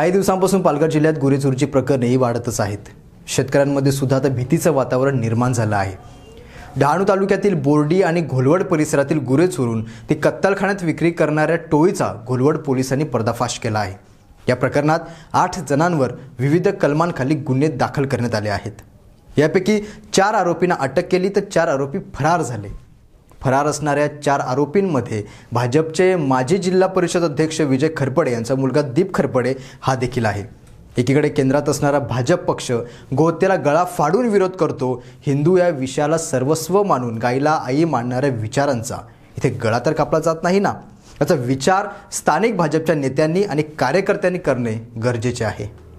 काही दिवसांपासून पालघर जिल्ह्यात गुरेचुरची प्रकरणेही वाढतच आहेत शेतकऱ्यांमध्ये सुद्धा आता भीतीचं वातावरण निर्माण झालं आहे डहाणू तालुक्यातील बोर्डी आणि घोलवड परिसरातील गुरे चोरून ते कत्तलखान्यात विक्री करणाऱ्या टोळीचा घोलवड पोलिसांनी पर्दाफाश केला आहे या प्रकरणात आठ जणांवर विविध कलमांखाली गुन्हे दाखल करण्यात आले आहेत यापैकी चार आरोपींना अटक केली तर चार आरोपी फरार झाले फरार असणाऱ्या चार आरोपींमध्ये भाजपचे माजी जिल्हा परिषद अध्यक्ष विजय खरपडे यांचा मुलगा दीप खरपडे हा देखील आहे एकीकडे केंद्रात असणारा भाजप पक्ष गोत्याला गळा फाडून विरोध करतो हिंदू या विषयाला सर्वस्व मानून गायीला आई मानणाऱ्या विचारांचा इथे गळा तर कापला जात नाही ना याचा विचार स्थानिक भाजपच्या नेत्यांनी आणि कार्यकर्त्यांनी करणे गरजेचे आहे